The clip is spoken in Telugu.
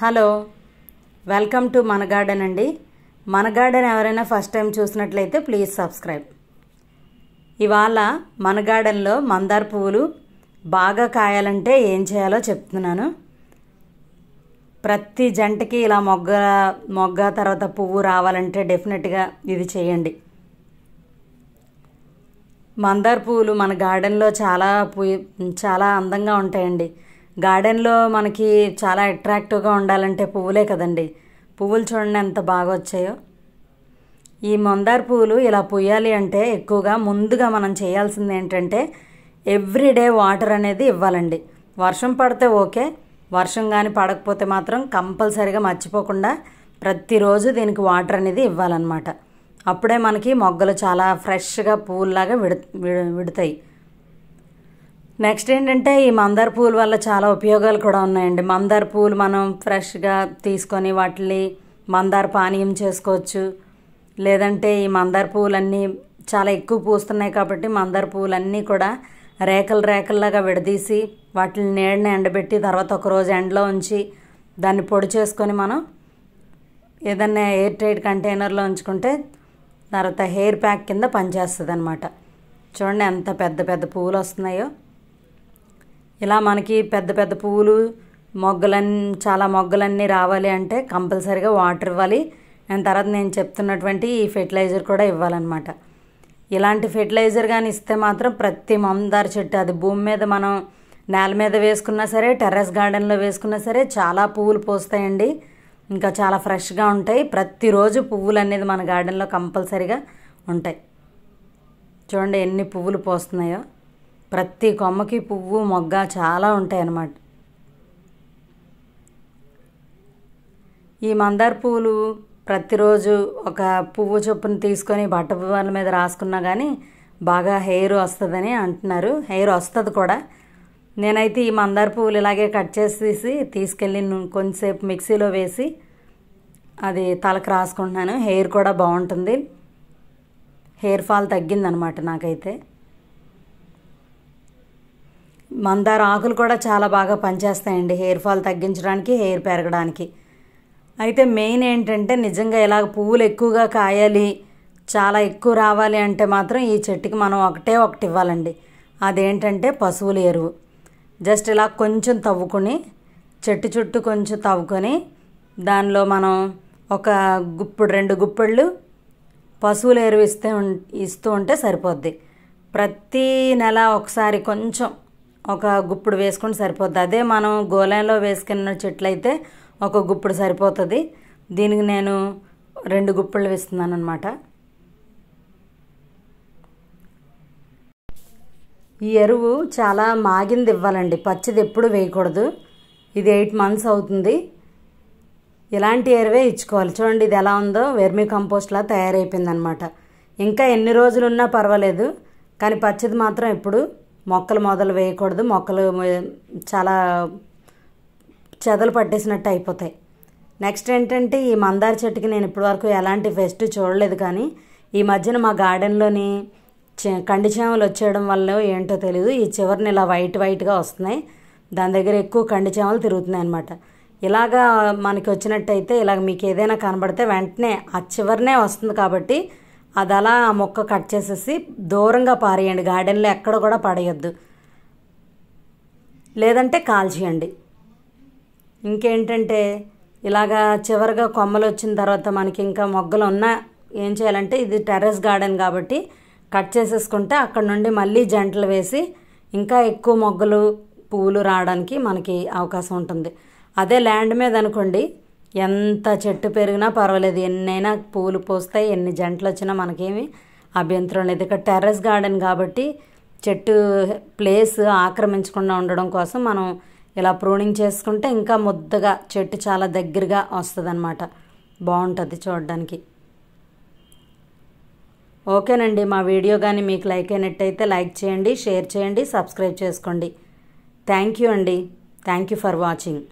హలో వెల్కమ్ టు మన గార్డెన్ అండి మన గార్డెన్ ఎవరైనా ఫస్ట్ టైం చూసినట్లయితే ప్లీజ్ సబ్స్క్రైబ్ ఇవాళ మన గార్డెన్లో మందార పువ్వులు బాగా కాయాలంటే ఏం చేయాలో చెప్తున్నాను ప్రతి జంటకి ఇలా మొగ్గ మొగ్గ తర్వాత పువ్వు రావాలంటే డెఫినెట్గా ఇది చేయండి మందార పువ్వులు మన గార్డెన్లో చాలా చాలా అందంగా ఉంటాయండి గార్డెన్లో మనకి చాలా అట్రాక్టివ్గా ఉండాలంటే పువ్వులే కదండి పువ్వులు చూడండి ఎంత బాగా వచ్చాయో ఈ మందార పువ్వులు ఇలా పుయ్యాలి అంటే ఎక్కువగా ముందుగా మనం చేయాల్సింది ఏంటంటే ఎవ్రీడే వాటర్ అనేది ఇవ్వాలండి వర్షం పడితే ఓకే వర్షం కానీ పడకపోతే మాత్రం కంపల్సరీగా మర్చిపోకుండా ప్రతిరోజు దీనికి వాటర్ అనేది ఇవ్వాలన్నమాట అప్పుడే మనకి మొగ్గలు చాలా ఫ్రెష్గా పువ్వులాగా విడ విడతాయి నెక్స్ట్ ఏంటంటే ఈ మందార పూలు వల్ల చాలా ఉపయోగాలు కూడా ఉన్నాయండి మందార పూలు మనం ఫ్రెష్గా తీసుకొని వాటిని మందార పానీయం చేసుకోవచ్చు లేదంటే ఈ మందార పూలన్నీ చాలా ఎక్కువ పూస్తున్నాయి కాబట్టి మందార పూలన్నీ కూడా రేకలు రేకల్లాగా విడదీసి వాటిని నీడని ఎండబెట్టి తర్వాత ఒకరోజు ఎండలో ఉంచి దాన్ని పొడి చేసుకొని మనం ఏదన్నా ఎయిర్ టైట్ కంటైనర్లో ఉంచుకుంటే తర్వాత హెయిర్ ప్యాక్ కింద పనిచేస్తుంది అనమాట చూడండి ఎంత పెద్ద పెద్ద పువ్వులు వస్తున్నాయో ఇలా మనకి పెద్ద పెద్ద పువ్వులు మొగ్గలన్నీ చాలా మొగ్గలన్నీ రావాలి అంటే కంపల్సరీగా వాటర్ ఇవ్వాలి అండ్ తర్వాత నేను చెప్తున్నటువంటి ఈ ఫెర్టిలైజర్ కూడా ఇవ్వాలన్నమాట ఇలాంటి ఫెర్టిలైజర్ కానీ ఇస్తే మాత్రం ప్రతి మందార చెట్టు అది భూమి మీద మనం నేల మీద వేసుకున్నా సరే టెర్రస్ గార్డెన్లో వేసుకున్నా సరే చాలా పువ్వులు పోస్తాయండి ఇంకా చాలా ఫ్రెష్గా ఉంటాయి ప్రతిరోజు పువ్వులు అనేది మన గార్డెన్లో కంపల్సరీగా ఉంటాయి చూడండి ఎన్ని పువ్వులు పోస్తున్నాయో ప్రతి కొమ్మకి పువ్వు మొగ్గ చాలా ఉంటాయి అన్నమాట ఈ మందార పువ్వులు ప్రతిరోజు ఒక పువ్వు చొప్పున తీసుకొని బట్ట పువ్వుల మీద రాసుకున్నా కానీ బాగా హెయిర్ వస్తుందని అంటున్నారు హెయిర్ వస్తుంది కూడా నేనైతే ఈ మందార పువ్వులు ఇలాగే కట్ చేసేసి తీసుకెళ్ళి కొంచెంసేపు మిక్సీలో వేసి అది తలకు రాసుకుంటున్నాను హెయిర్ కూడా బాగుంటుంది హెయిర్ ఫాల్ తగ్గిందనమాట నాకైతే మందార ఆకులు కూడా చాలా బాగా పనిచేస్తాయండి హెయిర్ ఫాల్ తగ్గించడానికి హెయిర్ పెరగడానికి అయితే మెయిన్ ఏంటంటే నిజంగా ఇలాగ పువ్వులు ఎక్కువగా కాయాలి చాలా ఎక్కువ రావాలి అంటే మాత్రం ఈ చెట్టుకి మనం ఒకటే ఒకటి ఇవ్వాలండి అదేంటంటే పశువుల ఎరువు జస్ట్ ఇలా కొంచెం తవ్వుకొని చెట్టు చుట్టూ కొంచెం తవ్వుకొని దానిలో మనం ఒక గుప్పుడు రెండు గుప్పళ్ళు పశువుల ఎరువు ఇస్తే ఇస్తూ ఉంటే సరిపోద్ది ప్రతీ నెల ఒకసారి కొంచెం ఒక గుప్పుడు వేసుకుంటే సరిపోద్ది అదే మనం గోళంలో వేసుకున్న చెట్లు అయితే ఒక గుప్పుడు సరిపోతుంది దీనికి నేను రెండు గుప్పులు వేస్తున్నాను అనమాట ఈ ఎరువు చాలా మాగింది ఇవ్వాలండి పచ్చిది ఎప్పుడు వేయకూడదు ఇది ఎయిట్ మంత్స్ అవుతుంది ఇలాంటి ఎరువే ఇచ్చుకోవాలి చూడండి ఇది ఎలా ఉందో వెర్మీ కంపోస్ట్లా అనమాట ఇంకా ఎన్ని రోజులున్నా పర్వాలేదు కానీ పచ్చిది మాత్రం ఎప్పుడు మొక్కలు మొదలు వేయకూడదు మొక్కలు చాలా చెదలు పట్టేసినట్టు అయిపోతాయి నెక్స్ట్ ఏంటంటే ఈ మందార చెట్టుకి నేను ఇప్పటివరకు ఎలాంటి ఫెస్ట్ చూడలేదు కానీ ఈ మధ్యన మా గార్డెన్లోని కండి చేమలు వచ్చేయడం వల్ల ఏంటో తెలియదు ఈ చివరిని ఇలా వైట్ వైట్గా వస్తున్నాయి దాని దగ్గర ఎక్కువ కండి చేమలు తిరుగుతున్నాయి అనమాట ఇలాగా మనకి వచ్చినట్టయితే ఇలాగ మీకు ఏదైనా కనబడితే వెంటనే ఆ చివరినే వస్తుంది కాబట్టి అది అలా ఆ మొక్క కట్ చేసేసి దూరంగా పారేయండి గార్డెన్లో ఎక్కడ కూడా పడేయద్దు లేదంటే కాల్చేయండి ఇంకేంటంటే ఇలాగా చివరిగా కొమ్మలు వచ్చిన తర్వాత మనకి ఇంకా మొగ్గలు ఉన్నా ఏం చేయాలంటే ఇది టెర్రస్ గార్డెన్ కాబట్టి కట్ చేసేసుకుంటే అక్కడ నుండి మళ్ళీ జంటలు వేసి ఇంకా ఎక్కువ మొగ్గలు పువ్వులు రావడానికి మనకి అవకాశం ఉంటుంది అదే ల్యాండ్ మీద అనుకోండి ఎంత చెట్టు పెరిగినా పర్వాలేదు ఎన్నైనా పూలు పూస్తాయి ఎన్ని జంటలు వచ్చినా మనకేమి అభ్యంతరం లేదు ఇక్కడ టెర్రస్ గార్డెన్ కాబట్టి చెట్టు ప్లేస్ ఆక్రమించకుండా ఉండడం కోసం మనం ఇలా ప్రూనింగ్ చేసుకుంటే ఇంకా ముద్దగా చెట్టు చాలా దగ్గరగా వస్తుందన్నమాట బాగుంటుంది చూడడానికి ఓకేనండి మా వీడియో కానీ మీకు లైక్ అయినట్టయితే లైక్ చేయండి షేర్ చేయండి సబ్స్క్రైబ్ చేసుకోండి థ్యాంక్ యూ అండి థ్యాంక్ యూ ఫర్ వాచింగ్